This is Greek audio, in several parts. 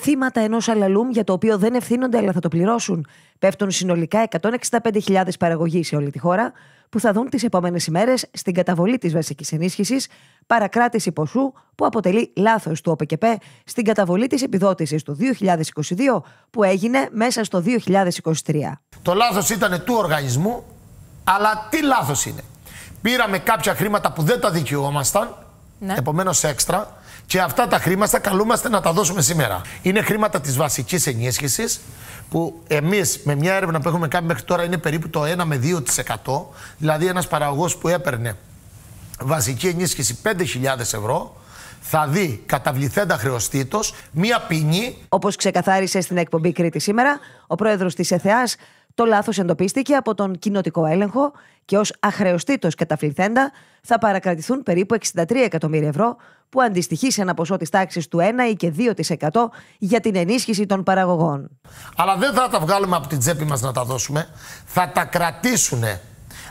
θύματα ενός αλαλούμ για το οποίο δεν ευθύνονται αλλά θα το πληρώσουν. Πέφτουν συνολικά 165.000 παραγωγοί σε όλη τη χώρα, που θα δουν τις επόμενες ημέρες στην καταβολή της βασικής ενίσχυσης, παρακράτηση ποσού που αποτελεί λάθος του ΟΠΕΚΕΠΕ στην καταβολή της επιδότησης του 2022 που έγινε μέσα στο 2023. Το λάθος ήταν του οργανισμού, αλλά τι λάθος είναι. Πήραμε κάποια χρήματα που δεν τα δικαιούμασταν, ναι. επομένως έξτρα και αυτά τα χρήματα καλούμαστε να τα δώσουμε σήμερα. Είναι χρήματα της βασικής ενίσχυσης, που εμείς με μια έρευνα που έχουμε κάνει μέχρι τώρα είναι περίπου το 1 με 2%. Δηλαδή, ένας παραγωγός που έπαιρνε βασική ενίσχυση 5.000 ευρώ, θα δει καταβληθέντα χρεωστήτως μία ποινή. Όπως ξεκαθάρισε στην εκπομπή Κρήτη σήμερα, ο πρόεδρος της ΕΘΕΑΣ το λάθος εντοπίστηκε από τον κοινοτικό έλεγχο και ως αχρεωστήτως καταφληθέντα θα παρακρατηθούν περίπου 63 εκατομμύρια ευρώ, που αντιστοιχεί σε ένα ποσό της τάξης του 1 ή και 2% για την ενίσχυση των παραγωγών. Αλλά δεν θα τα βγάλουμε από την τσέπη μας να τα δώσουμε. Θα τα κρατήσουν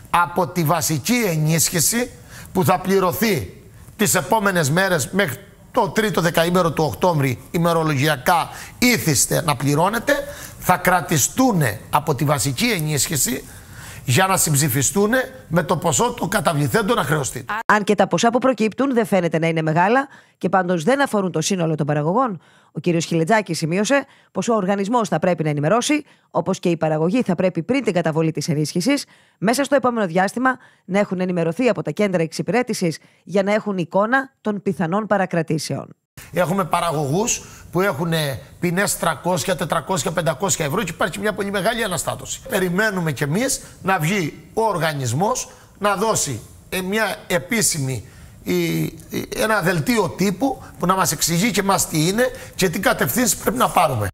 από τη βασική ενίσχυση που θα πληρωθεί τις επόμενες μέρες μέχρι το τρίτο δεκαήμερο του Οκτώβρη ημερολογιακά ήθιστε να πληρώνετε θα κρατιστούν από τη βασική ενίσχυση για να συμψηφιστούν με το ποσό του καταβληθέντων να χρεωστεί. Αν και τα ποσά που προκύπτουν δεν φαίνεται να είναι μεγάλα και πάντως δεν αφορούν το σύνολο των παραγωγών, ο κ. Χιλετζάκης σημείωσε πως ο οργανισμός θα πρέπει να ενημερώσει, όπως και η παραγωγή θα πρέπει πριν την καταβολή της ενίσχυσης, μέσα στο επόμενο διάστημα να έχουν ενημερωθεί από τα κέντρα εξυπηρέτησης για να έχουν εικόνα των πιθανών παρακρατήσεων. Έχουμε παραγωγούς που έχουν ποινέ 300, 400, 500 ευρώ και υπάρχει μια πολύ μεγάλη αναστάτωση. Περιμένουμε κι εμείς να βγει ο οργανισμός να δώσει ε, μια επίσημη ένα δελτίο τύπου που να μας εξηγεί και μας τι είναι και τι κατευθύνσεις πρέπει να πάρουμε.